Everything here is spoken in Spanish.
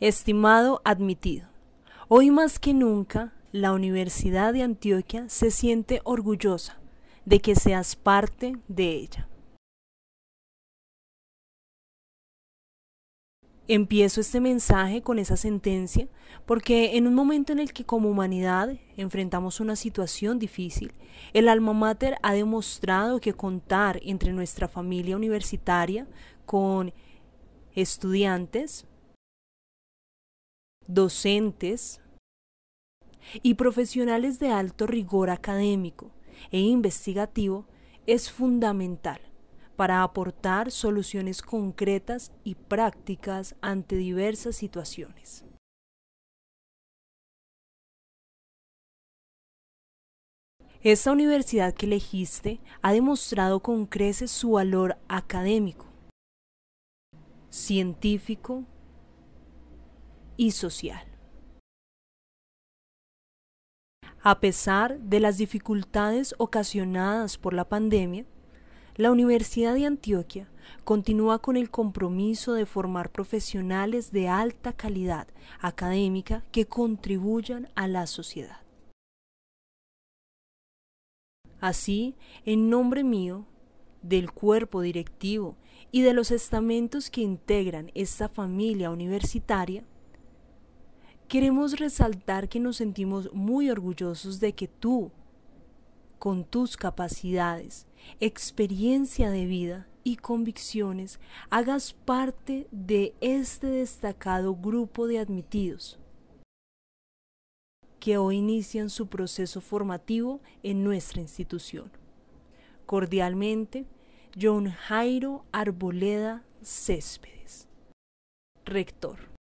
Estimado admitido, hoy más que nunca la Universidad de Antioquia se siente orgullosa de que seas parte de ella. Empiezo este mensaje con esa sentencia porque en un momento en el que como humanidad enfrentamos una situación difícil, el alma mater ha demostrado que contar entre nuestra familia universitaria con estudiantes docentes y profesionales de alto rigor académico e investigativo es fundamental para aportar soluciones concretas y prácticas ante diversas situaciones. Esta universidad que elegiste ha demostrado con creces su valor académico, científico, y social. A pesar de las dificultades ocasionadas por la pandemia, la Universidad de Antioquia continúa con el compromiso de formar profesionales de alta calidad académica que contribuyan a la sociedad. Así, en nombre mío, del cuerpo directivo y de los estamentos que integran esta familia universitaria, Queremos resaltar que nos sentimos muy orgullosos de que tú, con tus capacidades, experiencia de vida y convicciones, hagas parte de este destacado grupo de admitidos que hoy inician su proceso formativo en nuestra institución. Cordialmente, John Jairo Arboleda Céspedes, rector.